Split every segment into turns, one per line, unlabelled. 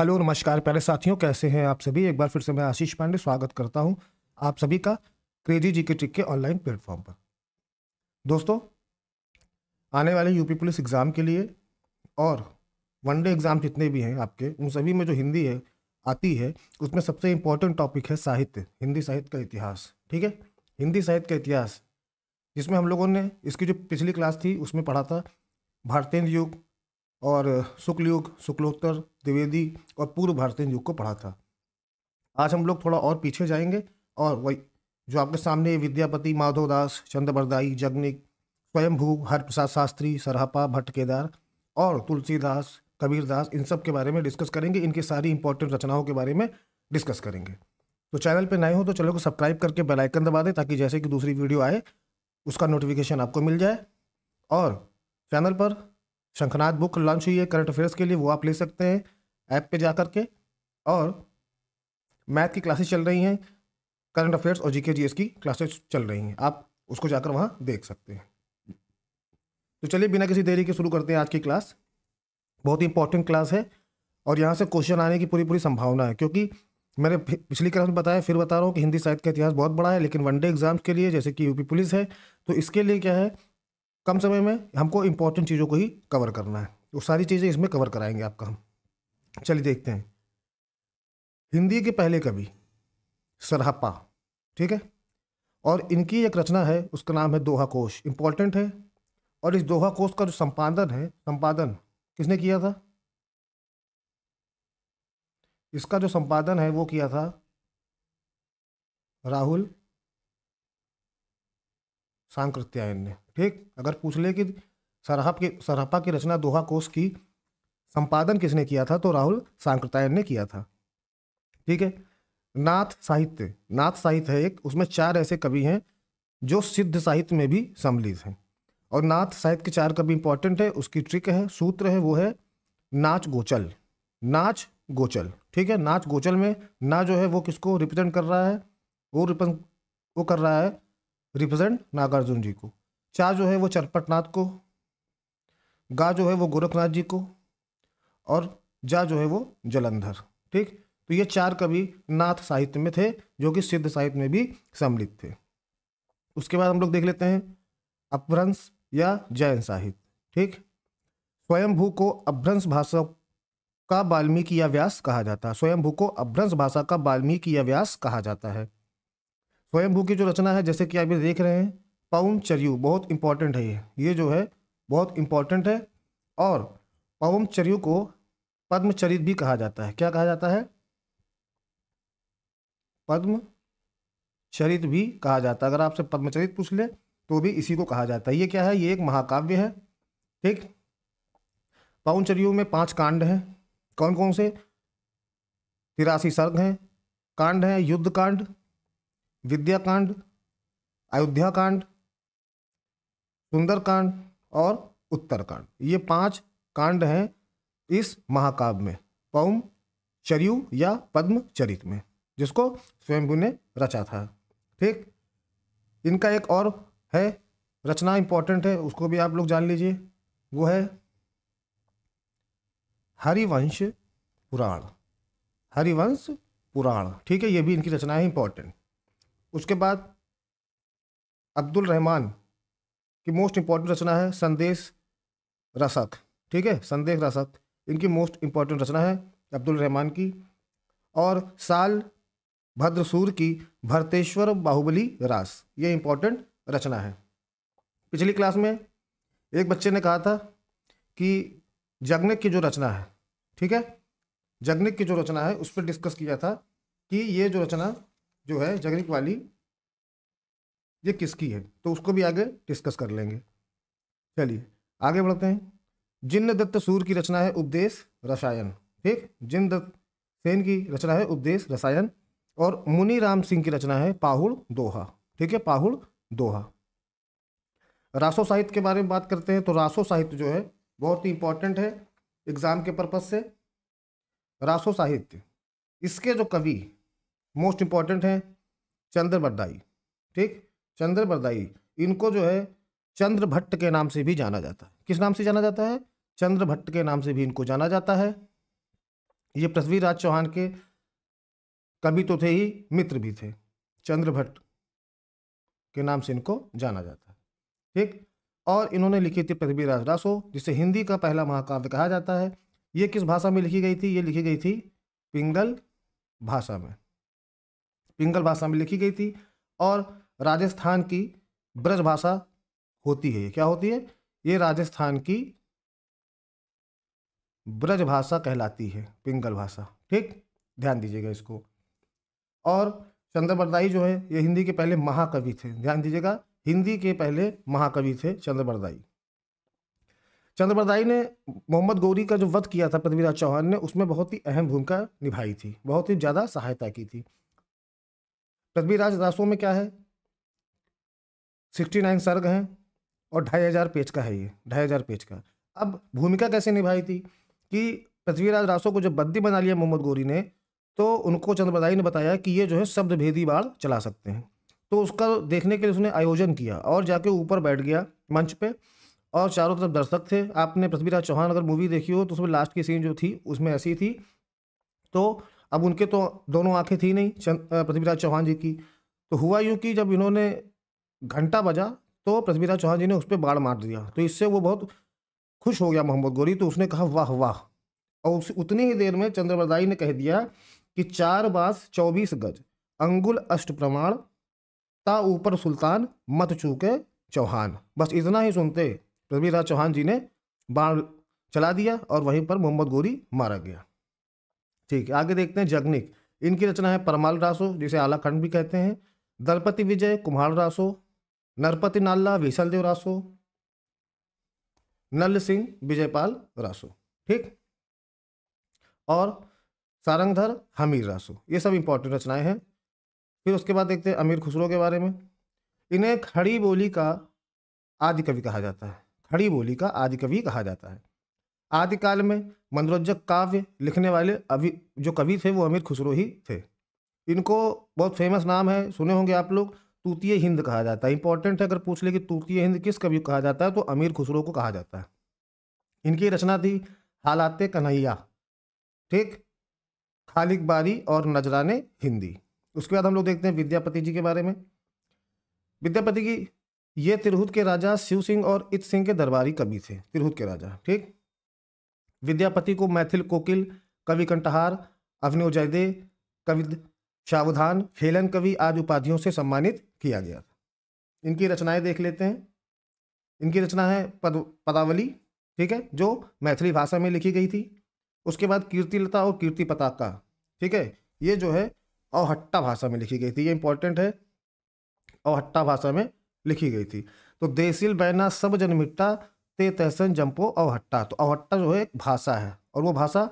hello नमस्कार प्यारे साथियों कैसे हैं आप सभी एक बार फिर से मैं आशीष पांडे स्वागत करता हूं आप सभी का क्रेजी जी के ट्रिक के ऑनलाइन प्लेटफॉर्म पर दोस्तों आने वाले यूपी पुलिस एग्ज़ाम के लिए और वनडे एग्ज़ाम जितने भी हैं आपके उन सभी में जो हिंदी है आती है उसमें सबसे इम्पोर्टेंट टॉपिक है साहित्य हिंदी साहित्य का इतिहास ठीक है हिंदी साहित्य का इतिहास जिसमें हम लोगों ने इसकी जो पिछली क्लास थी उसमें पढ़ा था भारतेंद्र युग और शुक्ल युग शुक्लोत्तर द्विवेदी और पूर्व भारतीय युग को पढ़ा था आज हम लोग थोड़ा और पीछे जाएंगे और वही जो आपके सामने विद्यापति माधवदास चंद्रबरदाई जगनिक स्वयंभू हरप्रसाद शास्त्री सरहापा भट्ट केदार और तुलसीदास कबीरदास इन सब के बारे में डिस्कस करेंगे इनकी सारी इंपॉर्टेंट रचनाओं के बारे में डिस्कस करेंगे तो चैनल पर नए हो तो चैनल को सब्सक्राइब करके बेल आइकन दबा दें ताकि जैसे कि दूसरी वीडियो आए उसका नोटिफिकेशन आपको मिल जाए और चैनल पर शंखनाथ बुक लॉन्च हुई है करंट अफेयर्स के लिए वो आप ले सकते हैं ऐप पे जा कर के और मैथ की क्लासेस चल रही हैं करंट अफेयर्स और जीके जीएस की क्लासेस चल रही हैं आप उसको जाकर वहाँ देख सकते हैं तो चलिए बिना किसी देरी के शुरू करते हैं आज की क्लास बहुत ही इंपॉर्टेंट क्लास है और यहाँ से क्वेश्चन आने की पूरी पूरी संभावना है क्योंकि मैंने पिछली क्लास में बताया फिर बता रहा हूँ कि हिंदी साहित्य का इतिहास बहुत बड़ा है लेकिन वनडे एग्जाम्स के लिए जैसे कि यूपी पुलिस है तो इसके लिए क्या है कम समय में हमको इम्पोर्टेंट चीज़ों को ही कवर करना है वो सारी चीज़ें इसमें कवर कराएंगे आपका हम चलिए देखते हैं हिंदी के पहले कवि सरहपा ठीक है और इनकी एक रचना है उसका नाम है दोहा कोश इम्पॉर्टेंट है और इस दोहा कोश का जो संपादन है संपादन किसने किया था इसका जो संपादन है वो किया था राहुल सांकृत्यायन ने ठीक अगर पूछ ले कि सराहप की सराहपा की रचना दोहा कोष की संपादन किसने किया था तो राहुल सांकृत्यायन ने किया था ठीक है नाथ साहित्य नाथ साहित्य है एक उसमें चार ऐसे कवि हैं जो सिद्ध साहित्य में भी सम्मिलित हैं और नाथ साहित्य के चार कवि इंपॉर्टेंट है उसकी ट्रिक है सूत्र है वो है नाच गोचल नाच गोचल ठीक है नाच गोचल में ना जो है वो किसको रिप्रेजेंट कर रहा है वो रिप्रेजेंट वो कर रहा है रिप्रेजेंट नागार्जुन जी को चा जो है वो चरपटनाथ को गा जो है वो गोरखनाथ जी को और जा जो है वो जलंधर ठीक तो ये चार कवि नाथ साहित्य में थे जो कि सिद्ध साहित्य में भी सम्मिलित थे उसके बाद हम लोग देख लेते हैं अपभ्रंश या जैन साहित्य ठीक स्वयंभू को अभ्रंश भाषा का वाल्मीकि या व्यास कहा जाता है स्वयंभू को अभ्रंश भाषा का वाल्मीकि या व्यास कहा जाता है स्वयंभू की जो रचना है जैसे कि आप ये देख रहे हैं पवन चरयू बहुत इंपॉर्टेंट है ये ये जो है बहुत इंपॉर्टेंट है और पवन चरयू को पद्मचरित भी कहा जाता है क्या कहा जाता है पद्म चरित भी कहा जाता है अगर आपसे पद्मचरित पूछ ले तो भी इसी को कहा जाता है ये क्या है ये एक महाकाव्य है ठीक पाउनचर्यों में पांच कांड हैं कौन कौन से तिरासी सर्ग हैं कांड हैं युद्ध कांड विद्याकांड अयोध्याकांड सुंदरकांड और उत्तरकांड ये पांच कांड हैं इस महाकाव्य में पौम चरयु या पद्म चरित में जिसको स्वयंभू ने रचा था ठीक इनका एक और है रचना इम्पोर्टेंट है उसको भी आप लोग जान लीजिए वो है हरिवंश पुराण हरिवंश पुराण ठीक है ये भी इनकी रचना है इम्पोर्टेंट उसके बाद अब्दुल रहमान की मोस्ट इम्पॉर्टेंट रचना है संदेश रसक ठीक है संदेश रसक इनकी मोस्ट इम्पॉर्टेंट रचना है अब्दुल रहमान की और साल भद्रसूर की भरतेश्वर बाहुबली रास ये इम्पॉर्टेंट रचना है पिछली क्लास में एक बच्चे ने कहा था कि जगनक की जो रचना है ठीक है जगनक की जो रचना है उस पर डिस्कस किया था कि ये जो रचना जो है जगनिक वाली ये किसकी है तो उसको भी आगे डिस्कस कर लेंगे चलिए आगे बढ़ते हैं जिन्न दत्त सूर की रचना है उपदेश रसायन ठीक जिन दत्त सेन की रचना है उपदेश रसायन और मुनि राम सिंह की रचना है पाहुड़ दोहा ठीक है पाहुड़ दोहा रासो साहित्य के बारे में बात करते हैं तो रासो साहित्य जो है बहुत ही इंपॉर्टेंट है एग्ज़ाम के पर्पज़ से रासो साहित्य इसके जो कवि मोस्ट इम्पॉर्टेंट हैं चंद्र बरदाई ठीक चंद्र बरदाई इनको जो है चंद्र भट्ट के नाम से भी जाना जाता है किस नाम से जाना जाता है चंद्र भट्ट के नाम से भी इनको जाना जाता है ये पृथ्वीराज चौहान के कवि तो थे ही मित्र भी थे चंद्र भट्ट के नाम से इनको जाना जाता है ठीक और इन्होंने लिखी थी पृथ्वीराज रासो जिसे हिंदी का पहला महाकाव्य कहा जाता है ये किस भाषा में लिखी गई थी ये लिखी गई थी पिंगल भाषा में पिंगल भाषा में लिखी गई थी और राजस्थान की ब्रज भाषा होती है क्या होती है ये राजस्थान की ब्रज भाषा कहलाती है पिंगल भाषा ठीक ध्यान दीजिएगा इसको और चंद्रबरदाई जो है ये हिंदी के पहले महाकवि थे ध्यान दीजिएगा हिंदी के पहले महाकवि थे चंद्रबरदाई चंद्रबरदाई ने मोहम्मद गौरी का जो वध किया था पृथ्वीराज चौहान ने उसमें बहुत ही अहम भूमिका निभाई थी बहुत ही ज़्यादा सहायता की थी पृथ्वीराज रासो में क्या है सिक्सटी नाइन सर्ग हैं और ढाई हज़ार पेज का है ये ढाई हज़ार पेज का अब भूमिका कैसे निभाई थी कि पृथ्वीराज रासो को जब बद्दी बना लिया मोहम्मद गोरी ने तो उनको चंद्रबदाई ने बताया कि ये जो है शब्द भेदी बाढ़ चला सकते हैं तो उसका देखने के लिए उसने आयोजन किया और जाके ऊपर बैठ गया मंच पे और चारों तरफ दर्शक थे आपने पृथ्वीराज चौहान अगर मूवी देखी हो तो उसमें लास्ट की सीन जो थी उसमें ऐसी थी तो अब उनके तो दोनों आंखें थी नहीं पृथ्वीराज चौहान जी की तो हुआ यूँ कि जब इन्होंने घंटा बजा तो पृथ्वीराज चौहान जी ने उस पर बाढ़ मार दिया तो इससे वो बहुत खुश हो गया मोहम्मद गोरी तो उसने कहा वाह वाह और उस उतनी ही देर में चंद्रवरदाई ने कह दिया कि चार बास चौबीस गज अंगुल अष्ट प्रमाण ता ऊपर सुल्तान मत चूके चौहान बस इतना ही सुनते पृथ्वीराज चौहान जी ने बाढ़ चला दिया और वहीं पर मोहम्मद गोरी मारा गया ठीक है आगे देखते हैं जगनिक इनकी रचना है परमाल रासो जिसे आलाखंड भी कहते हैं दलपति विजय कुम्हार रासो नरपति नाल्ला विशलदेव रासो नल सिंह विजयपाल रासो ठीक और सारंगधर हमीर रासो ये सब इंपॉर्टेंट रचनाएं हैं फिर उसके बाद देखते हैं अमीर खुसरो के बारे में इन्हें खड़ी बोली का आदि कवि कहा जाता है खड़ी बोली का आदि कवि कहा जाता है आदिकाल में मनोरंजक काव्य लिखने वाले अभी जो कवि थे वो अमीर खुसरो ही थे इनको बहुत फेमस नाम है सुने होंगे आप लोग तूतीय हिंद कहा जाता है इंपॉर्टेंट है अगर पूछ ले कि तूतीय हिंद किस कवि को कहा जाता है तो अमीर खुसरो को कहा जाता है इनकी रचना थी हालात कन्हैया ठीक खालिक बारी और नजराने हिंदी उसके बाद हम लोग देखते हैं विद्यापति जी के बारे में विद्यापति जी ये तिरहुत के राजा शिव सिंह और इत सिंह के दरबारी कवि थे तिरहुत के राजा ठीक विद्यापति को मैथिल कोकिल कवि कंटहार अभिनव जयदे कवि शावधान खेलन कवि आदि उपाधियों से सम्मानित किया गया था इनकी रचनाएं देख लेते हैं इनकी रचना है पद पदावली ठीक है जो मैथिली भाषा में लिखी गई थी उसके बाद कीर्तिलता और कीर्ति पताका ठीक है ये जो है अवहट्टा भाषा में लिखी गई थी ये इंपॉर्टेंट है अवहट्टा भाषा में लिखी गई थी तो देसिल बैना सब जनमिट्टा ते तहसन जम्पो अवहट्टा तो अवहट्टा जो है एक भाषा है और वो भाषा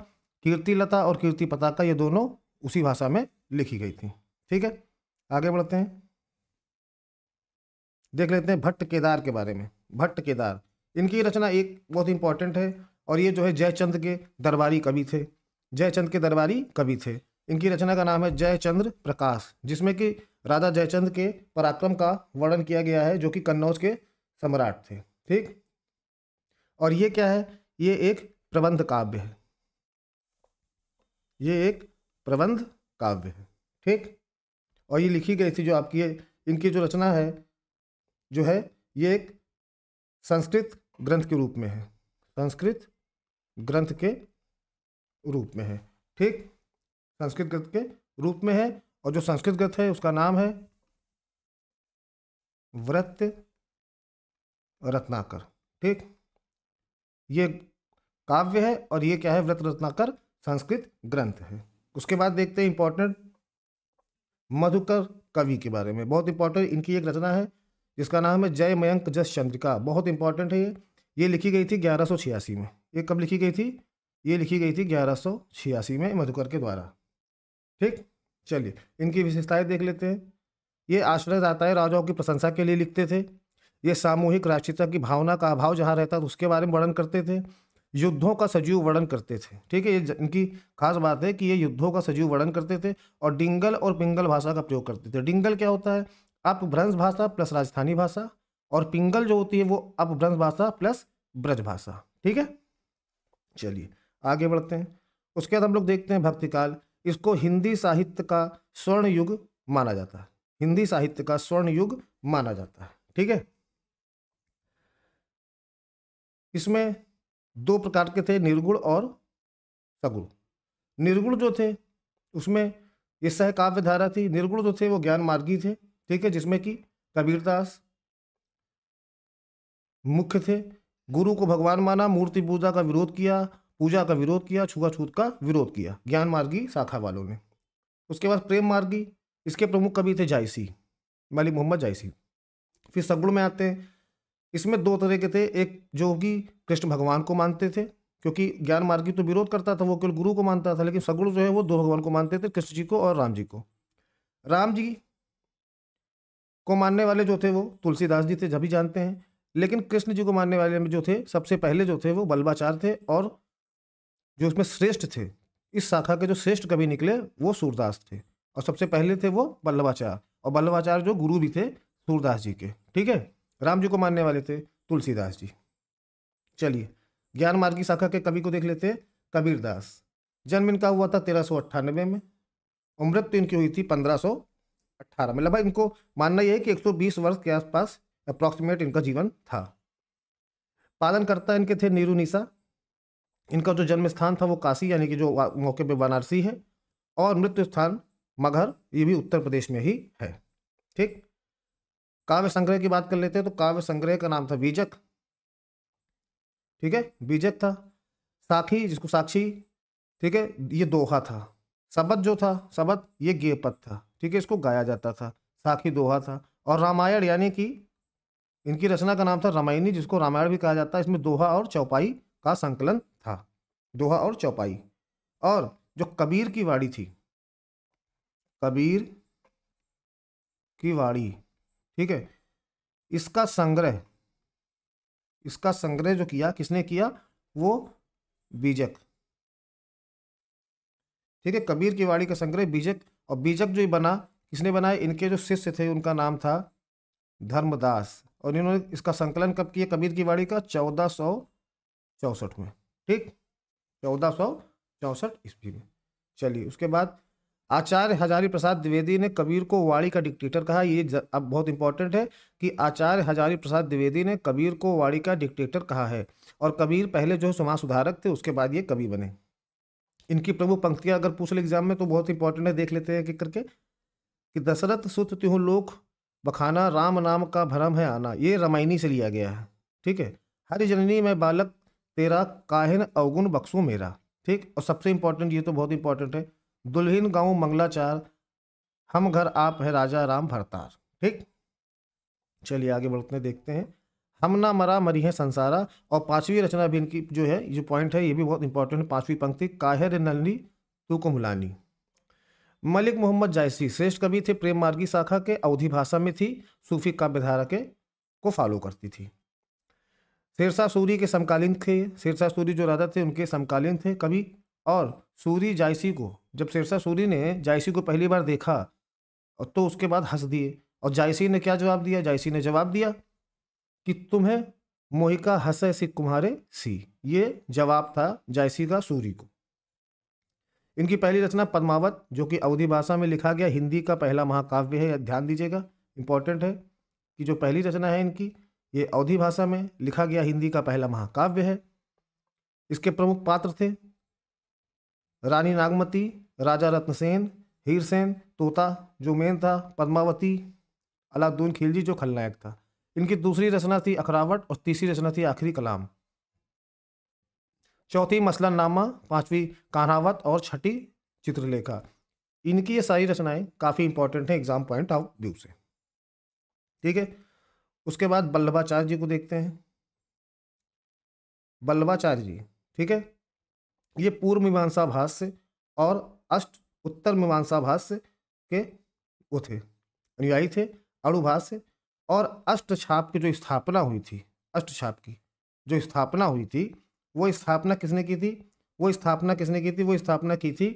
कीर्तिलता और कीर्ति पताका ये दोनों उसी भाषा में लिखी गई थी ठीक है आगे बढ़ते हैं देख लेते हैं भट्ट केदार के बारे में भट्ट केदार इनकी रचना एक बहुत इंपॉर्टेंट है और ये जो है जयचंद के दरबारी कवि थे जयचंद के दरबारी कवि थे इनकी रचना का नाम है जयचंद्र प्रकाश जिसमें कि राजा जयचंद के पराक्रम का वर्णन किया गया है जो कि कन्नौज के सम्राट थे ठीक और ये क्या है ये एक प्रबंध काव्य है ये एक प्रबंध काव्य है ठीक और ये लिखी गई थी जो आपकी इनकी जो रचना है जो है ये एक संस्कृत ग्रंथ के रूप में है संस्कृत ग्रंथ के रूप में है ठीक संस्कृत ग्रंथ के रूप में है और जो संस्कृत ग्रंथ है उसका नाम है व्रत रत्नाकर ठीक ये काव्य है और ये क्या है व्रत रत्नाकर संस्कृत ग्रंथ है उसके बाद देखते हैं इंपॉर्टेंट मधुकर कवि के बारे में बहुत इंपॉर्टेंट इनकी एक रचना है जिसका नाम है जय मयंक जस चंद्रिका बहुत इंपॉर्टेंट है ये ये लिखी गई थी ग्यारह में ये कब लिखी गई थी ये लिखी गई थी ग्यारह में मधुकर के द्वारा ठीक चलिए इनकी विशेषताएं देख लेते हैं ये है राजाओं की प्रशंसा के लिए लिखते थे ये सामूहिक राष्ट्रीयता की भावना का अभाव जहाँ रहता था उसके बारे में वर्णन करते थे युद्धों का सजीव वर्णन करते थे ठीक है ये इनकी खास बात है कि ये युद्धों का सजीव वर्णन करते थे और डिंगल और पिंगल भाषा का प्रयोग करते थे डिंगल क्या होता है अपभ्रंश भाषा प्लस राजस्थानी भाषा और पिंगल जो होती है वो अपभ्रंश भाषा प्लस ब्रज भाषा ठीक है चलिए आगे बढ़ते हैं उसके बाद हम लोग देखते हैं भक्तिकाल इसको हिंदी साहित्य का स्वर्ण युग माना जाता है हिंदी साहित्य का स्वर्ण युग माना जाता है ठीक है इसमें दो प्रकार के थे निर्गुण और सगुण निर्गुण जो थे उसमें ये काव्य धारा थी निर्गुण जो थे वो ज्ञान मार्गी थे ठीक है जिसमें कि कबीरदास मुख्य थे गुरु को भगवान माना मूर्ति पूजा का विरोध किया पूजा का विरोध किया छुआछूत का विरोध किया ज्ञान मार्गी शाखा वालों ने उसके बाद प्रेम मार्गी इसके प्रमुख कवि थे जायसी मालिक मतलब मोहम्मद जायसी फिर सगुण में आते हैं इसमें दो तरह के थे एक जो कि कृष्ण भगवान को मानते थे क्योंकि ज्ञान मार्गी तो विरोध करता था वो केवल गुरु को मानता था लेकिन सगुण जो है वो दो भगवान को मानते थे कृष्ण जी को और राम जी को राम जी को मानने वाले जो थे वो तुलसीदास जी थे जब भी जानते हैं लेकिन कृष्ण जी को मानने वाले में जो थे सबसे पहले जो थे वो बल्बाचार थे और जो उसमें श्रेष्ठ थे इस शाखा के जो श्रेष्ठ कवि निकले वो सूरदास थे और सबसे पहले थे वो बल्लभाचार्य और बल्लभाचार्य जो गुरु भी थे सूरदास जी के ठीक है राम जी को मानने वाले थे तुलसीदास जी चलिए ज्ञान मार्गी शाखा के कवि को देख लेते हैं कबीरदास जन्म इनका हुआ था तेरह सौ अट्ठानबे में उम्र तो इनकी हुई थी पंद्रह सौ अट्ठारह लगभग इनको मानना यह है कि एक सौ बीस वर्ष के आसपास अप्रॉक्सीमेट इनका जीवन था पालनकर्ता इनके थे नीरू निशा इनका जो जन्म स्थान था वो काशी यानी कि जो मौके पर वाराणसी है और मृत्यु स्थान मगहर ये भी उत्तर प्रदेश में ही है ठीक काव्य संग्रह की बात कर लेते हैं तो काव्य संग्रह का नाम था बीजक ठीक है बीजक था साखी जिसको साक्षी ठीक है ये दोहा था सबद जो था सबद ये गेपद था ठीक है इसको गाया जाता था साखी दोहा था और रामायण यानी कि इनकी रचना का नाम था रामायणी जिसको रामायण भी कहा जाता है इसमें दोहा और चौपाई का संकलन था दोहा और चौपाई और जो कबीर की वाड़ी थी कबीर की वाड़ी ठीक है इसका संग्रह इसका संग्रह जो किया किसने किया वो बीजक ठीक है कबीर की वाणी का संग्रह बीजक और बीजक जो बना किसने बनाया इनके जो शिष्य थे उनका नाम था धर्मदास और इन्होंने इसका संकलन कब किया कबीर की वाणी का चौदह सौ चौसठ में ठीक चौदह सौ चौसठ ईस्वी में चलिए उसके बाद आचार्य हजारी प्रसाद द्विवेदी ने कबीर को वाणी का डिक्टेटर कहा ये अब बहुत इंपॉर्टेंट है कि आचार्य हजारी प्रसाद द्विवेदी ने कबीर को वाणी का डिक्टेटर कहा है और कबीर पहले जो समाज सुधारक थे उसके बाद ये कवि बने इनकी प्रमुख पंक्तियां अगर पूछ ले एग्जाम में तो बहुत इंपॉर्टेंट है देख लेते हैं कि करके कि दशरथ सुत त्यू लोक बखाना राम नाम का भरम है आना ये रामायणी से लिया गया है ठीक है हरि जननी में बालक तेरा काहिन अवगुण बक्सू मेरा ठीक और सबसे इम्पोर्टेंट ये तो बहुत इंपॉर्टेंट है दुल्हिन गांव मंगलाचार हम घर आप है राजा राम भरतार ठीक चलिए आगे बढ़ते हैं देखते हैं हम ना मरा मरी है संसारा और पांचवी रचना भी इनकी जो है जो पॉइंट है ये भी बहुत इंपॉर्टेंट है पांचवी पंक्ति काहिर नलनी तू को मुलानी मलिक मोहम्मद जायसी श्रेष्ठ कवि थे प्रेम मार्गी शाखा के अवधि भाषा में थी सूफी काव्यधारा के को फॉलो करती थी शेरशाह सूरी के समकालीन थे शेरशाह सूरी जो राजा थे उनके समकालीन थे कभी और सूरी जायसी को जब शेरशाह सूरी ने जायसी को पहली बार देखा तो उसके बाद हंस दिए और जायसी ने क्या जवाब दिया जायसी ने जवाब दिया कि तुम्हें मोहिका हंसे सी कुम्हारे सी ये जवाब था जायसी का सूरी को इनकी पहली रचना पद्मावत जो कि अवधि भाषा में लिखा गया हिंदी का पहला महाकाव्य है ध्यान दीजिएगा इंपॉर्टेंट है कि जो पहली रचना है इनकी ये अवधि भाषा में लिखा गया हिंदी का पहला महाकाव्य है इसके प्रमुख पात्र थे रानी नागमती राजा रत्नसेन हीरसेन तोता जो मेन था पद्मावती अलाउद्दीन खिलजी जो खलनायक था इनकी दूसरी रचना थी अखरावट और तीसरी रचना थी आखिरी कलाम चौथी मसलन नामा पाँचवीं कहावत और छठी चित्रलेखा इनकी ये सारी रचनाएं काफ़ी इंपॉर्टेंट हैं एग्जाम पॉइंट ऑफ व्यू से ठीक है उसके बाद बल्लभाचार्य जी को देखते हैं बल्लभाचार्य जी ठीक है ये पूर्व मीमांसा भाष्य और अष्ट उत्तर मीमांसा भाष्य के वो थे अनुयायी थे अणुभाष्य और अष्ट छाप की जो स्थापना हुई थी अष्ट छाप की जो स्थापना हुई थी वो स्थापना किसने की थी वो स्थापना किसने की थी वो स्थापना की थी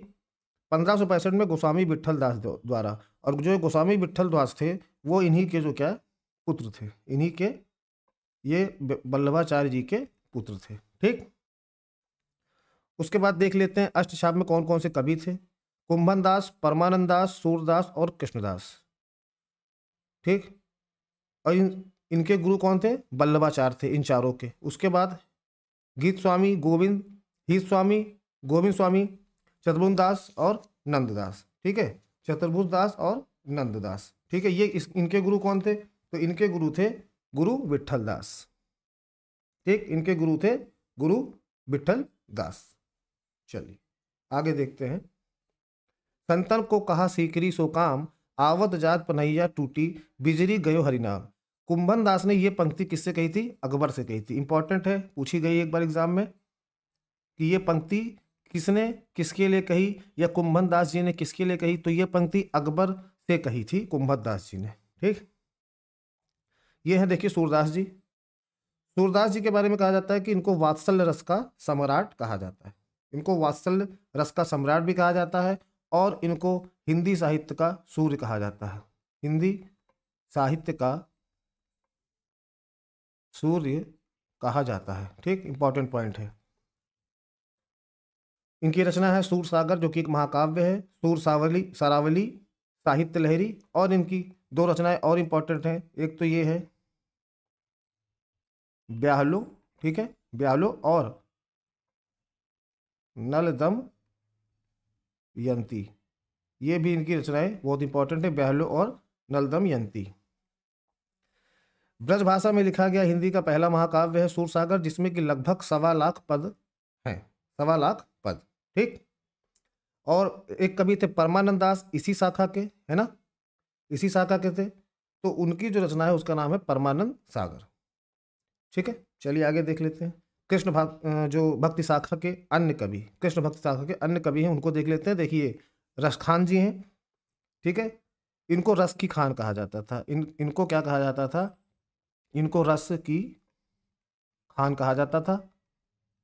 पंद्रह सौ पैंसठ में गोस्वामी विट्ठल दास द्वारा और जो गोस्वामी विट्ठल दास थे वो इन्हीं के जो क्या पुत्र थे इन्हीं के ये वल्लभाचार्य जी के पुत्र थे ठीक उसके बाद देख लेते हैं अष्टछाप में कौन कौन से कवि थे कुंभन दास परमानंद दास सूरदास और कृष्णदास ठीक और इन इनके गुरु कौन थे बल्लभाचार्य थे इन चारों के उसके बाद गीत स्वामी गोविंद हीत स्वामी गोविंद स्वामी चतुर्भुज दास और नंददास ठीक है चतुर्भुज दास और नंददास ठीक है ये इस इनके गुरु कौन थे तो इनके गुरु थे गुरु विठल दास ठीक इनके गुरु थे गुरु विठल दास चलिए आगे देखते हैं संतन को कहा सीकरी सो काम आवत जात पनैया टूटी बिजली गयो हरिनाम कुंभन दास ने यह पंक्ति किससे कही थी अकबर से कही थी इंपॉर्टेंट है पूछी गई एक बार एग्जाम में कि ये पंक्ति किसने किसके लिए कही या कुंभन दास जी ने किसके लिए कही तो यह पंक्ति अकबर से कही थी कुंभन दास जी ने ठीक ये है देखिए सूरदास जी सूरदास जी के बारे में कहा जाता है कि इनको वात्सल्य रस का सम्राट कहा जाता है इनको वात्सल्य रस का सम्राट भी कहा जाता है और इनको हिंदी साहित्य का सूर्य कहा जाता है हिंदी साहित्य का सूर्य कहा जाता है ठीक इंपॉर्टेंट पॉइंट है इनकी रचना है सूर सागर जो कि एक महाकाव्य है सूर सावली सरावली साहित्य लहरी और इनकी दो रचनाएं और इम्पॉर्टेंट हैं एक तो ये है ब्याहलो ठीक है ब्याहलो और नल दम यंती ये भी इनकी रचनाएं बहुत इंपॉर्टेंट है बहलो और नलदम यंती ब्रजभाषा में लिखा गया हिंदी का पहला महाकाव्य है सूरसागर जिसमें कि लगभग सवा लाख पद हैं सवा लाख पद ठीक और एक कवि थे परमानंद दास इसी शाखा के है ना इसी शाखा के थे तो उनकी जो रचना है उसका नाम है परमानंद सागर ठीक है चलिए आगे देख लेते हैं कृष्ण भक्त जो भक्ति शाखा के अन्य कवि कृष्ण भक्ति शाखा के अन्य कवि हैं उनको देख लेते हैं देखिए रस खान जी हैं ठीक है इनको रस की खान कहा जाता था इन इनको क्या कहा जाता था इनको रस की खान कहा जाता था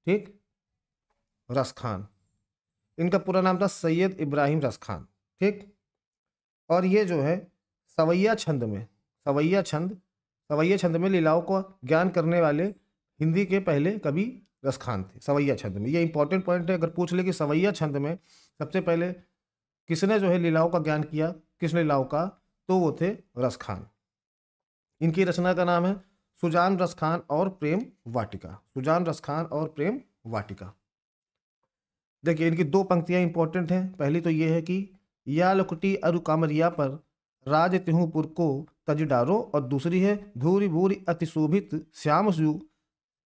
ठीक रस खान इनका पूरा नाम था सैयद इब्राहिम रस खान ठीक और ये जो है सवैया छंद में सवैया छंद सवैया छंद में लीलाओं को ज्ञान करने वाले हिंदी के पहले कवि रसखान थे सवैया छंद में ये इंपॉर्टेंट पॉइंट है अगर पूछ ले कि सवैया छंद में सबसे पहले किसने जो है लीलाओं का ज्ञान किया किसने लीलाओं का तो वो थे रसखान इनकी रचना का नाम है सुजान रसखान और प्रेम वाटिका सुजान रसखान और प्रेम वाटिका देखिए इनकी दो पंक्तियां इंपॉर्टेंट हैं पहली तो ये है कि या लुकटी अरु कामरिया पर राज तिहुपुर को तजडारो और दूसरी है भूरी भूरी अतिशोभित श्याम सु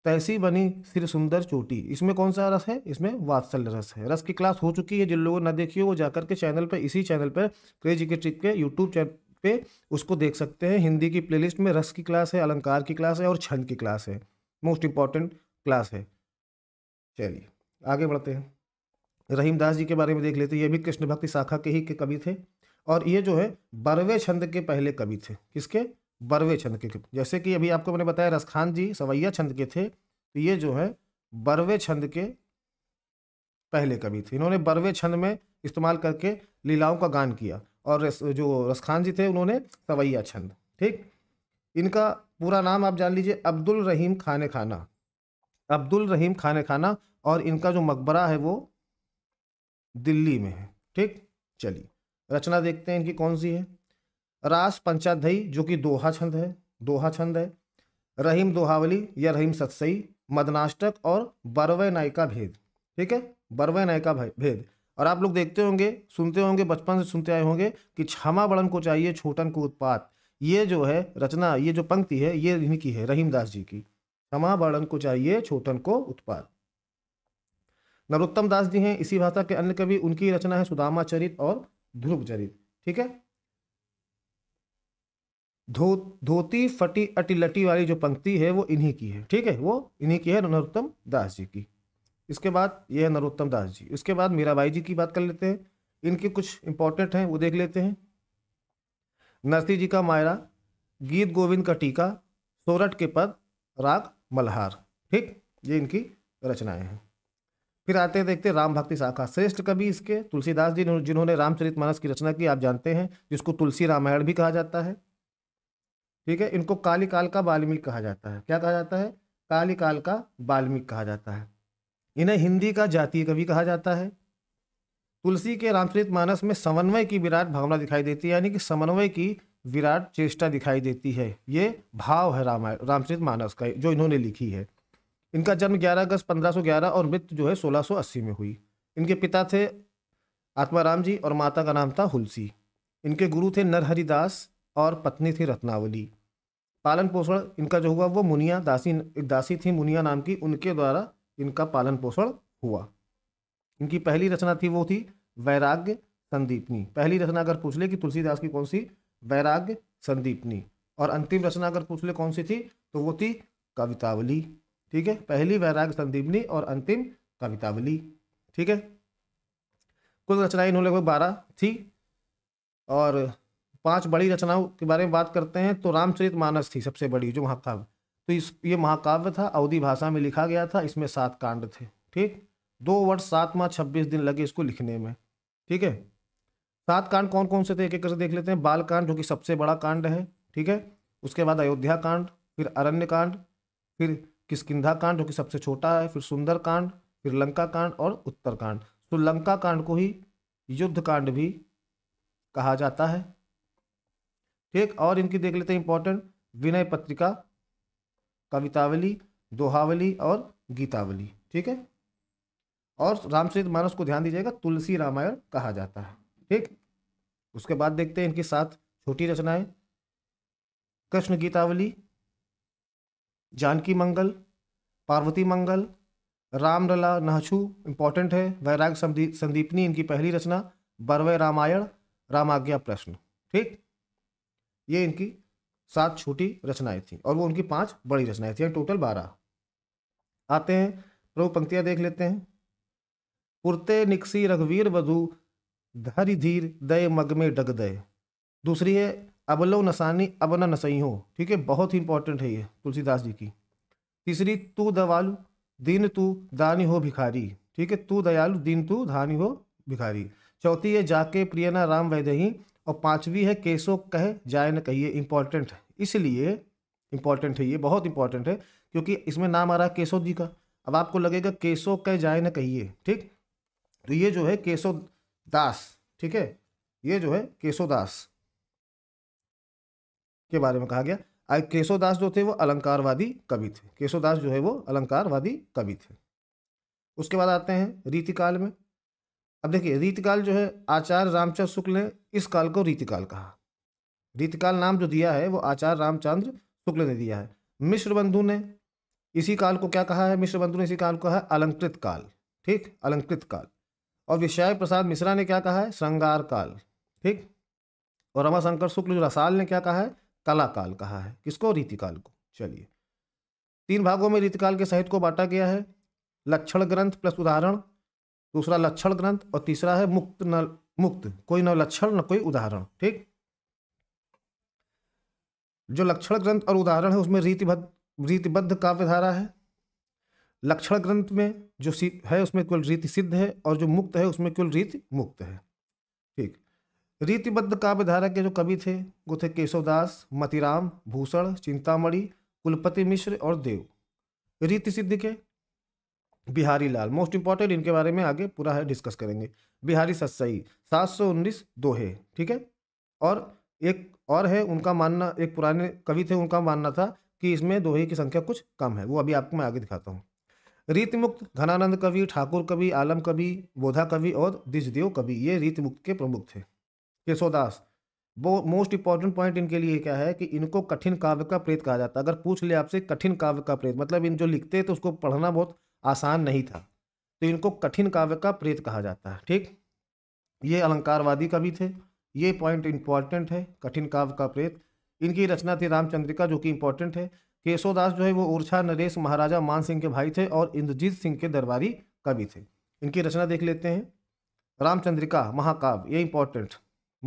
तैसी बनी सिर सुंदर चोटी इसमें कौन सा रस है इसमें वात्सल रस है रस की क्लास हो चुकी है जिन लोगों ने देखी हो वो जाकर के चैनल पर इसी चैनल पर क्रेजी के ट्रिप के यूट्यूब चैनल पे उसको देख सकते हैं हिंदी की प्लेलिस्ट में रस की क्लास है अलंकार की क्लास है और छंद की क्लास है मोस्ट इंपॉर्टेंट क्लास है चलिए आगे बढ़ते हैं रहीम दास जी के बारे में देख लेते हैं ये भी कृष्ण भक्ति शाखा के ही के कवि थे और ये जो है बारहवें छंद के पहले कवि थे किसके बरवे छंद के जैसे कि अभी आपको मैंने बताया रसखान जी सवैया छंद के थे तो ये जो है बरवे छंद के पहले कवि थे इन्होंने बरवे छंद में इस्तेमाल करके लीलाओं का गान किया और रस, जो रसखान जी थे उन्होंने सवैया छंद ठीक इनका पूरा नाम आप जान लीजिए अब्दुल रहीम खान खाना अब्दुल रहीम खान खाना और इनका जो मकबरा है वो दिल्ली में है ठीक चलिए रचना देखते हैं इनकी कौन सी है रास पंचाध्यायी जो कि दोहा छंद है दोहा छंद है रहीम दोहावली या रहीम सत्सई मदनाष्टक और बरवय नायिका भेद ठीक है बरवय नायिका भेद और आप लोग देखते होंगे सुनते होंगे बचपन से सुनते आए होंगे कि क्षमा बड़न को चाहिए छोटन को उत्पात ये जो है रचना ये जो पंक्ति है ये इन्हीं की है रहीमदास जी की क्षमा बड़न को चाहिए छोटन को उत्पात नरोत्तम दास जी हैं इसी भाषा के अन्य कवि उनकी रचना है सुदामा चरित और ध्रुव चरित ठीक है धो धोती फटी अटिलटी वाली जो पंक्ति है वो इन्हीं की है ठीक है वो इन्हीं की है नरोत्तम दास जी की इसके बाद ये है नरोत्तम दास जी उसके बाद मीराबाई जी की बात कर लेते हैं इनके कुछ इंपॉर्टेंट हैं वो देख लेते हैं नरसी जी का मायरा गीत गोविंद का टीका सोरठ के पद राग मल्हार ठीक ये इनकी रचनाएं हैं फिर आते हैं देखते हैं राम भक्ति शाखा श्रेष्ठ कवि इसके तुलसीदास जी जिन्होंने रामचरितमानस की रचना की आप जानते हैं जिसको तुलसी रामायण भी कहा जाता है ठीक है इनको काली काल का बाल्मीक कहा जाता है क्या कहा जाता है काली काल का बाल्मीक कहा जाता है इन्हें हिंदी का जातीय कवि कहा जाता है तुलसी के रामचरित मानस में समन्वय की विराट भावना दिखाई देती है यानी कि समन्वय की विराट चेष्टा दिखाई देती है ये भाव है रामायण रामचरित मानस का जो इन्होंने लिखी है इनका जन्म 11 अगस्त 1511 और मृत्यु जो है 1680 में हुई इनके पिता थे आत्माराम जी और माता का नाम था हुलसी इनके गुरु थे नरहरिदास और पत्नी थी रत्नावली पालन पोषण इनका जो हुआ वो मुनिया दासी एक दासी थी मुनिया नाम की उनके द्वारा इनका पालन पोषण हुआ इनकी पहली रचना थी वो थी वैराग्य संदीपनी पहली रचना अगर पूछ ले कि तुलसीदास की कौन सी वैराग्य संदीपनी और अंतिम रचना अगर पूछ ले कौन सी थी तो वो थी कवितावली ठीक है पहली वैराग्य संदीपनी और अंतिम कवितावली ठीक है कुल रचनाएं इन्होंने लगभग बारह थी और पांच बड़ी रचनाओं के बारे में बात करते हैं तो रामचरित मानस थी सबसे बड़ी जो महाकाव्य तो इस ये महाकाव्य था अवधि भाषा में लिखा गया था इसमें सात कांड थे ठीक दो वर्ष सात माह छब्बीस दिन लगे इसको लिखने में ठीक है सात कांड कौन कौन से थे एक एक करके देख लेते हैं बाल कांड जो कि सबसे बड़ा कांड है ठीक है उसके बाद अयोध्या कांड फिर अरण्य कांड फिर किसकिधा कांड जो कि सबसे छोटा है फिर सुंदर कांड फिर लंका कांड और उत्तर कांड तो लंका कांड को ही युद्ध कांड भी कहा जाता है ठीक और इनकी देख लेते हैं इंपॉर्टेंट विनय पत्रिका कवितावली दोहावली और गीतावली ठीक है और रामचरित मानस को ध्यान दीजिएगा तुलसी रामायण कहा जाता है ठीक उसके बाद देखते हैं इनकी सात छोटी रचनाएं कृष्ण गीतावली जानकी मंगल पार्वती मंगल रामलला नहछू इंपॉर्टेंट है वैराग संदीपनी इनकी पहली रचना बरवे रामायण रामाज्ञा प्रश्न ठीक ये इनकी सात छोटी रचनाएं थी और वो उनकी पांच बड़ी रचनाएं थी टोटल बारह आते हैं प्रभु पंक्तियां देख लेते हैं पुरते निकसी रघुवीर वधु धरि धीर दय मग में डग दय दूसरी है अबलो नसानी अबना नसई हो ठीक है बहुत ही इंपॉर्टेंट है ये तुलसीदास जी की तीसरी तू दवालु दीन तू दानी हो भिखारी ठीक है तू दयालु दीन तू धानी हो भिखारी चौथी है जाके प्रियना राम वैदही और पांचवी है केसो कह जाए न कहिए इम्पॉर्टेंट है इसलिए इम्पॉर्टेंट है ये बहुत इंपॉर्टेंट है क्योंकि इसमें नाम आ रहा है केशव जी का अब आपको लगेगा केशव कह जाए न कहिए ठीक तो ये जो है केशव दास ठीक है ये जो है केशव दास के बारे में कहा गया केशव दास जो थे वो अलंकारवादी कवि थे केशव दास जो है वो अलंकारवादी कवि थे उसके बाद आते हैं रीतिकाल में अब देखिए रीतकाल जो है आचार्य रामचंद्र शुक्ल ने इस काल को रीतिकाल कहा रीतिकाल नाम जो दिया है वो आचार्य रामचंद्र शुक्ल ने दिया है मिश्र बंधु ने इसी काल को क्या कहा है मिश्र बंधु ने इसी काल को कहा अलंकृत काल ठीक अलंकृत काल और विषय प्रसाद मिश्रा ने क्या कहा है श्रृंगार काल ठीक और रमाशंकर शुक्ल रसाल ने क्या कहा है कला काल कहा है किसको रीतिकाल को चलिए तीन भागों में रीतिकाल के साहित्य को बांटा गया है लक्षण ग्रंथ प्लस उदाहरण दूसरा लक्षण ग्रंथ और तीसरा है मुक्त न मुक्त कोई न लक्षण न कोई उदाहरण ठीक जो लक्षण ग्रंथ और उदाहरण है उसमें रीतिबद्ध रीतिबद्ध काव्यधारा है लक्षण ग्रंथ में जो है उसमें कुल रीति सिद्ध है और जो मुक्त है उसमें कुल रीति मुक्त है ठीक रीतिबद्ध काव्यधारा के जो कवि थे वो थे केशवदास मतिराम भूषण चिंतामणि कुलपति मिश्र और देव रीति सिद्ध के बिहारी लाल मोस्ट इंपॉर्टेंट इनके बारे में आगे पूरा है डिस्कस करेंगे बिहारी सस्सई सात सौ उन्नीस दोहे ठीक है और एक और है उनका मानना एक पुराने कवि थे उनका मानना था कि इसमें दोहे की संख्या कुछ कम है वो अभी आपको मैं आगे दिखाता हूँ रीतिमुक्त घनानंद कवि ठाकुर कवि आलम कवि बोधा कवि और दिशदेव कवि ये रीतिमुक्त के प्रमुख थे केशोदास वो मोस्ट इंपॉर्टेंट पॉइंट इनके लिए क्या है कि इनको कठिन काव्य का प्रेत कहा जाता है अगर पूछ ले आपसे कठिन काव्य का प्रेत मतलब इन जो लिखते हैं तो उसको पढ़ना बहुत आसान नहीं था तो इनको कठिन काव्य का प्रेत कहा जाता है ठीक ये अलंकारवादी कवि थे ये पॉइंट इंपॉर्टेंट है कठिन काव्य का प्रेत इनकी रचना थी रामचंद्रिका जो कि इंपॉर्टेंट है केशोदास जो है वो ओरछा नरेश महाराजा मान सिंह के भाई थे और इंद्रजीत सिंह के दरबारी कवि थे इनकी रचना देख लेते हैं रामचंद्रिका महाकाव्य ये इंपॉर्टेंट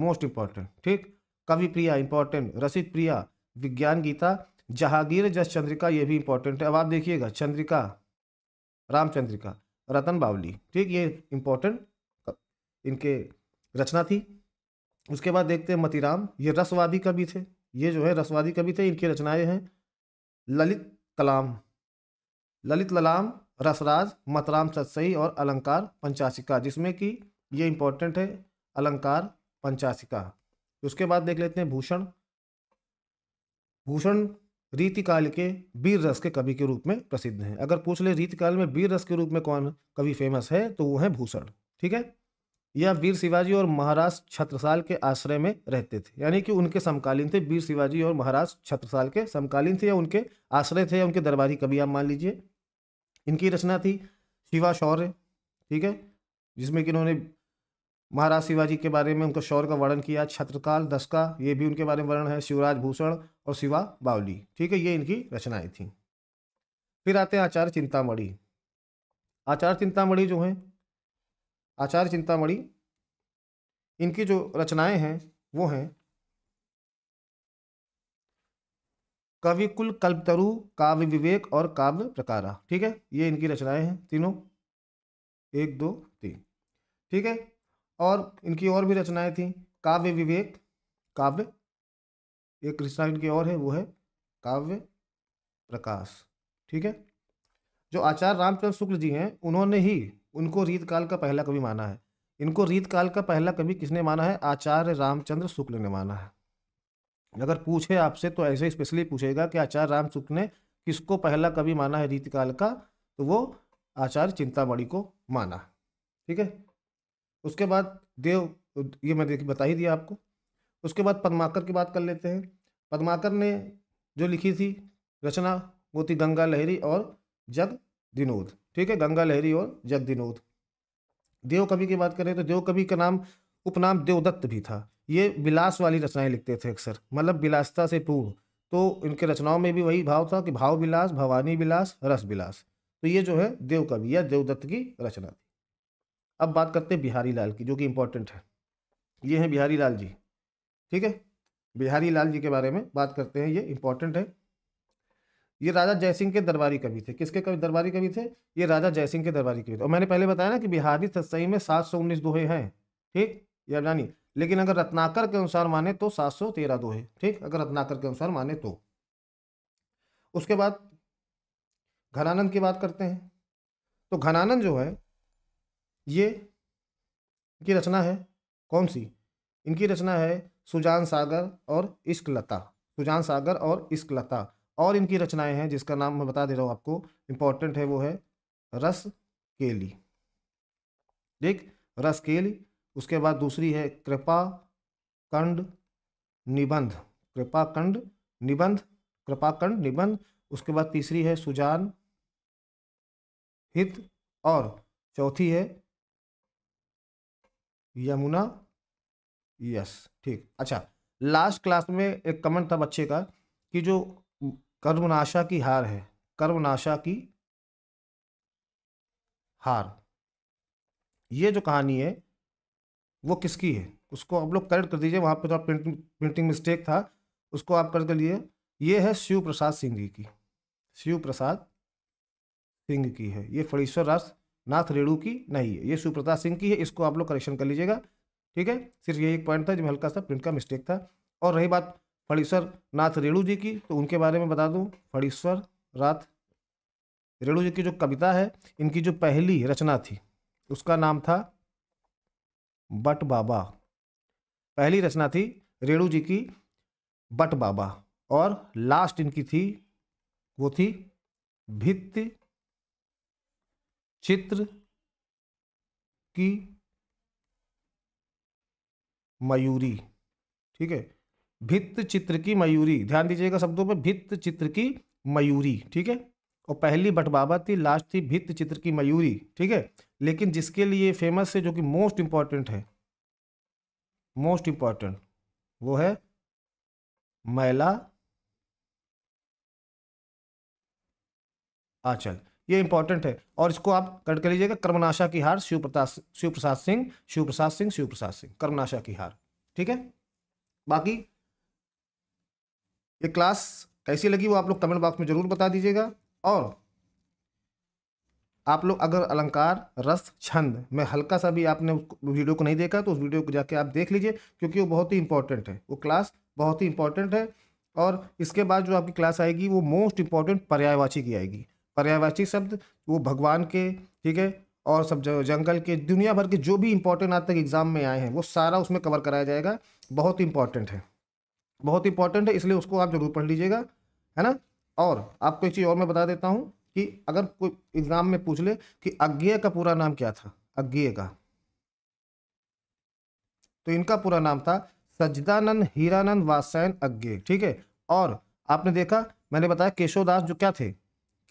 मोस्ट इंपॉर्टेंट ठीक कवि प्रिया इंपॉर्टेंट रसिक प्रिया विज्ञान गीता जहांगीर जस चंद्रिका ये भी इंपॉर्टेंट है अब आप देखिएगा चंद्रिका रामचंद्रिका रतन बावली ठीक तो ये इम्पोर्टेंट इनके रचना थी उसके बाद देखते हैं मतीराम ये रसवादी कवि थे ये जो है रसवादी कवि थे इनकी रचनाएं हैं ललित कलाम ललित ललाम रसराज मतराम सत्सई और अलंकार पंचासिका जिसमें कि ये इम्पोर्टेंट है अलंकार पंचासिका उसके बाद देख लेते हैं भूषण भूषण रीतिकाल के वीर रस के कवि के रूप में प्रसिद्ध हैं अगर पूछ ले रीतिकाल में वीर रस के रूप में कौन कवि फेमस है तो वो है भूषण ठीक है यह वीर शिवाजी और महाराज छत्रसाल के आश्रय में रहते थे यानी कि उनके समकालीन थे वीर शिवाजी और महाराज छत्रसाल के समकालीन थे या उनके आश्रय थे या उनके दरबारी कवि आप मान लीजिए इनकी रचना थी शिवा शौर्य ठीक है जिसमें कि इन्होंने महाराज शिवाजी के बारे में उनका शौर का वर्णन किया छत्रकाल दसका ये भी उनके बारे में वर्णन है शिवराज भूषण और शिवा बावली ठीक है ये इनकी रचनाएं थी फिर आते हैं आचार्य चिंतामणि आचार्य चिंतामणि जो हैं आचार्य चिंतामणि इनकी जो रचनाएं हैं वो हैं कविकुल कल्पतरु काव्य विवेक और काव्य प्रकारा ठीक है ये इनकी रचनाएं हैं तीनों एक दो तीन ठीक है और इनकी और भी रचनाएं थी काव्य विवेक काव्य एक रचना इनकी और है वो है काव्य प्रकाश ठीक है जो आचार्य रामचंद्र शुक्ल जी हैं उन्होंने ही उनको रीत काल का पहला कवि माना है इनको रीत काल का पहला कवि किसने माना है आचार्य रामचंद्र शुक्ल ने माना है अगर पूछे आपसे तो ऐसे स्पेशली पूछेगा कि आचार्य राम शुक्ल ने किसको पहला कवि माना है रीत काल का तो वो आचार्य चिंतामणि को माना ठीक है उसके बाद देव ये मैं देखिए बता ही दिया आपको उसके बाद पद्माकर की बात कर लेते हैं पद्माकर ने जो लिखी थी रचना वो थी गंगा लहरी और जग दिनोद ठीक है गंगा लहरी और जग दिनोद देव कवि की बात करें तो देव कवि का नाम उपनाम देवदत्त भी था ये विलास वाली रचनाएं लिखते थे अक्सर मतलब विलासता से पूर्ण तो इनके रचनाओं में भी वही भाव था कि भाव विलास भवानी विलास रस विलास तो ये जो है देव कवि या देवदत्त की रचना थी अब बात करते हैं बिहारी लाल की जो कि इम्पोर्टेंट है ये हैं बिहारी लाल जी ठीक है बिहारी लाल जी के बारे में बात करते हैं ये इम्पोर्टेंट है ये राजा जयसिंह के दरबारी कवि थे किसके कवि दरबारी कवि थे ये राजा जयसिंह के दरबारी कवि थे और मैंने पहले बताया ना कि बिहारी सत्सई में सात सौ उन्नीस दोहे हैं ठीक या जानी लेकिन अगर रत्नाकर के अनुसार माने तो सात सौ तेरह दोहे ठीक अगर रत्नाकर के अनुसार माने तो उसके बाद घनानंद की बात करते हैं तो घनानंद जो है ये इनकी रचना है कौन सी इनकी रचना है सुजान सागर और इश्कलता सुजान सागर और इश्कलता और इनकी रचनाएं हैं जिसका नाम मैं बता दे रहा हूँ आपको इम्पोर्टेंट है वो है रस केली देख रस केली उसके बाद दूसरी है कृपा कंड निबंध कृपा कंड निबंध कृपा कंड निबंध उसके बाद तीसरी है सुजान हित और चौथी है यमुना यस ठीक अच्छा लास्ट क्लास में एक कमेंट था बच्चे का कि जो कर्मनाशा की हार है कर्मनाशा की हार ये जो कहानी है वो किसकी है उसको आप लोग करेक्ट कर दीजिए वहाँ पे थोड़ा प्रिंटिंग प्रिंटिंग मिस्टेक था उसको आप कर लिए ये है शिव प्रसाद सिंह जी की शिव प्रसाद सिंह की है ये फड़ीश्वर राज नाथ रेणु की नहीं है ये सुप्रताप सिंह की है इसको आप लोग करेक्शन कर लीजिएगा ठीक है सिर्फ ये एक पॉइंट था जो हल्का सा प्रिंट का मिस्टेक था और रही बात फणीश्वर नाथ रेणु जी की तो उनके बारे में बता दूँ फणीश्वर रात रेणु जी की जो कविता है इनकी जो पहली रचना थी उसका नाम था बट बाबा पहली रचना थी रेणु जी की बट बाबा और लास्ट इनकी थी वो थी भित्ति चित्र की मयूरी ठीक है भित्त चित्र की मयूरी ध्यान दीजिएगा शब्दों पर भित्त चित्र की मयूरी ठीक है और पहली बटबाबा थी लास्ट थी भित्त चित्र की मयूरी ठीक है लेकिन जिसके लिए फेमस है जो कि मोस्ट इंपॉर्टेंट है मोस्ट इंपॉर्टेंट वो है मैला आचल ये इंपॉर्टेंट है और इसको आप कट कर लीजिएगा कर्मनाशा की हार शिव प्रताप शिव प्रसाद सिंह शिव प्रसाद सिंह शिव प्रसाद सिंह कर्मनाशा की हार ठीक है बाकी ये क्लास कैसी लगी वो आप लोग कमेंट बॉक्स में जरूर बता दीजिएगा और आप लोग अगर अलंकार रस छंद में हल्का सा भी आपने वीडियो को नहीं देखा तो उस वीडियो को जाके आप देख लीजिए क्योंकि वो बहुत ही इंपॉर्टेंट है वो क्लास बहुत ही इंपॉर्टेंट है और इसके बाद जो आपकी क्लास आएगी वो मोस्ट इंपॉर्टेंट पर्यायवाची की आएगी पर्यायवाची शब्द वो भगवान के ठीक है और सब जंगल के दुनिया भर के जो भी इंपॉर्टेंट आज तक एग्जाम में आए हैं वो सारा उसमें कवर कराया जाएगा बहुत इंपॉर्टेंट है बहुत इंपॉर्टेंट है इसलिए उसको आप जरूर पढ़ लीजिएगा है ना और आपको एक चीज़ और मैं बता देता हूँ कि अगर कोई एग्जाम में पूछ ले कि अज्ञेय का पूरा नाम क्या था अज्ञेय का तो इनका पूरा नाम था सज्जदानंद हीरानंद वासैन अज्ञे ठीक है और आपने देखा मैंने बताया केशोदास जो क्या थे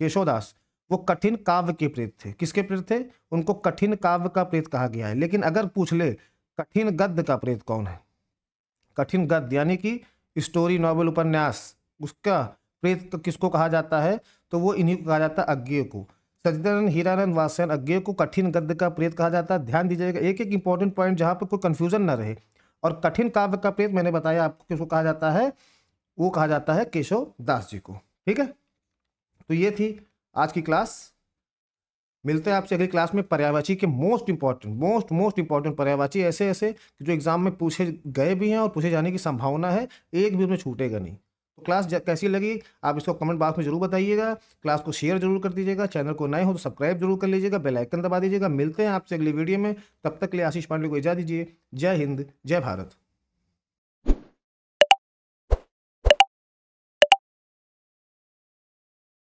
केशोदास वो कठिन काव्य के प्रेत थे किसके प्रेत थे उनको कठिन काव्य का प्रेत कहा गया है लेकिन अगर पूछ ले कठिन गद्य का प्रेत कौन है कठिन गद्य यानी कि स्टोरी नॉवल उपन्यास उसका प्रेत किसको कहा जाता है तो वो इन्हीं को कहा जाता है अज्ञे को सचिदानंद हीरानंद वासन अज्ञे को कठिन गद्य का प्रेत कहा जाता है ध्यान दीजिएगा एक एक इंपॉर्टेंट पॉइंट जहाँ पर कोई कन्फ्यूजन ना रहे और कठिन काव्य का प्रेत मैंने बताया आपको किसको कहा जाता है वो कहा जाता है केशव दास जी को ठीक है तो ये थी आज की क्लास मिलते हैं आपसे अगली क्लास में पर्यावाची के most important most most important पर्यावाची ऐसे ऐसे जो एग्जाम में पूछे गए भी हैं और पूछे जाने की संभावना है एक भी उसमें छूटेगा नहीं तो क्लास कैसी लगी आप इसको कमेंट बॉक्स में जरूर बताइएगा क्लास को शेयर जरूर कर दीजिएगा चैनल को नए हो तो सब्सक्राइब जरूर कर लीजिएगा बेलाइकन दबा दीजिएगा मिलते हैं आपसे अगली वीडियो में तब तक के लिए आशीष पांडे को इजा दीजिए जय हिंद जय भारत